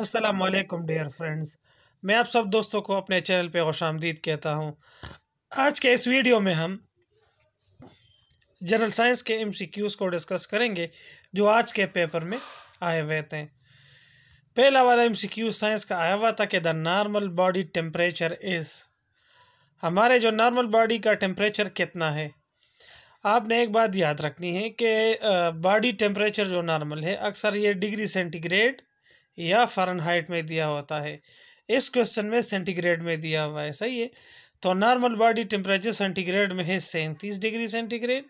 Aslam dear friends मैं आप सब दोस्तों को अपने चैनल पे खुश आमदीद कहता हूँ आज के इस वीडियो में हम जनरल साइंस के एम सी क्यूज़ को डिस्कस करेंगे जो आज के पेपर में आए हुए थे पहला वाला एम सी साइंस का आया हुआ था कि the normal body temperature is हमारे जो नॉर्मल बॉडी का टेम्परेचर कितना है आपने एक बात याद रखनी है कि बॉडी टेम्परेचर जो नॉर्मल है अक्सर ये डिग्री सेंटीग्रेड या फ़ारेनहाइट में दिया होता है इस क्वेश्चन में सेंटीग्रेड में दिया हुआ है सही है तो नॉर्मल बॉडी टेम्परेचर सेंटीग्रेड में है सैंतीस डिग्री सेंटीग्रेड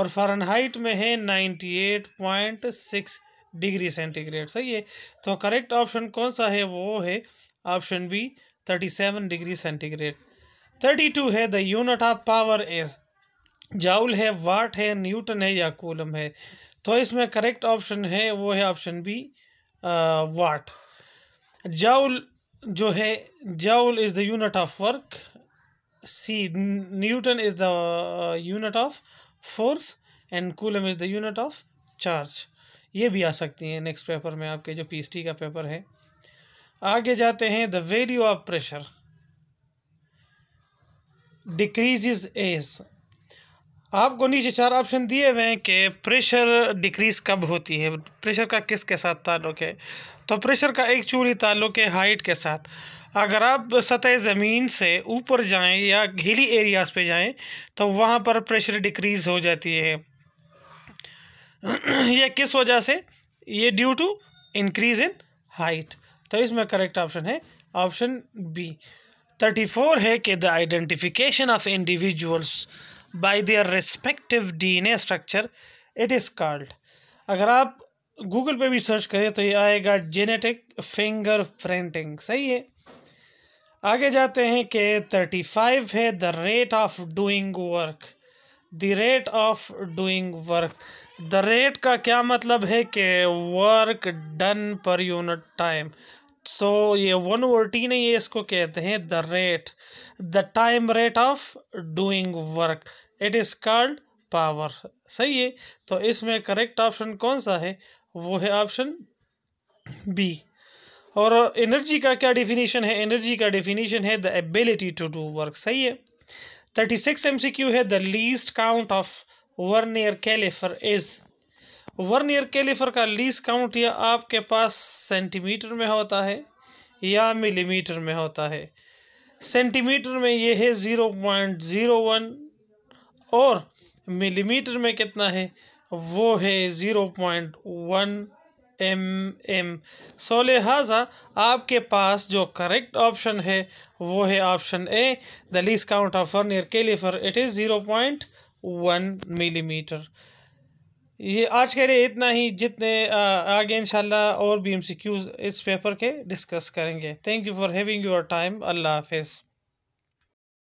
और फ़ारनहाइट में है ninety eight point six degree centigrade सही है तो करेक्ट ऑप्शन कौन सा है वो है option B thirty seven degree centigrade thirty two है the unit of power is joule है वाट है न्यूटन है या कूलम है तो इसमें करेक्ट ऑप्शन है वो है ऑप्शन बी वाट जाउल जो है joule is the unit of work C newton is the unit of force and coulomb is the unit of charge ये भी आ सकती हैं नेक्स्ट पेपर में आपके जो पी का पेपर है आगे जाते हैं the value of pressure decreases is as आपको नीचे चार ऑप्शन दिए हुए हैं कि प्रेशर डिक्रीज कब होती है प्रेशर का किस के साथ ताल्लुक है तो प्रेशर का एक चूड़ी ताल्लुक है हाइट के साथ अगर आप सतह ज़मीन से ऊपर जाएं या हिली एरियाज पे जाएं तो वहाँ पर प्रेशर डिक्रीज़ हो जाती है यह किस वजह से ये due to increase in height तो इसमें करेक्ट ऑप्शन है ऑप्शन बी थर्टी फोर है कि the identification of individuals by their respective DNA structure it is called अगर आप गूगल पे भी सर्च करें तो ये आएगा जेनेटिक फिंगर प्रिंटिंग सही है आगे जाते हैं कि थर्टी फाइव है the rate of doing work the rate of doing work the rate का क्या मतलब है कि work done per unit time so ये वन ओवर टी नहीं है इसको कहते हैं the rate the time rate of doing work it is called power सही है तो इसमें करेक्ट ऑप्शन कौन सा है वो है ऑप्शन बी और एनर्जी का क्या डिफिनीशन है एनर्जी का डिफिनीशन है the ability to do work सही है thirty six M C Q है the least count of vernier caliper is vernier caliper का लीस काउंट या आपके पास सेंटीमीटर में होता है या मिलीमीटर में होता है सेंटीमीटर में यह है ज़ीरो पॉइंट ज़ीरो वन और मिलीमीटर में कितना है वो है zero point one M M so लिहाजा आपके पास जो करेक्ट ऑप्शन है वो है option A the least count of vernier caliper it is zero point one metre ये आज के लिए इतना ही जितने आगे इंशाल्लाह और भी एम इस पेपर के डिस्कस करेंगे thank you for having your time अल्लाह हाफिज़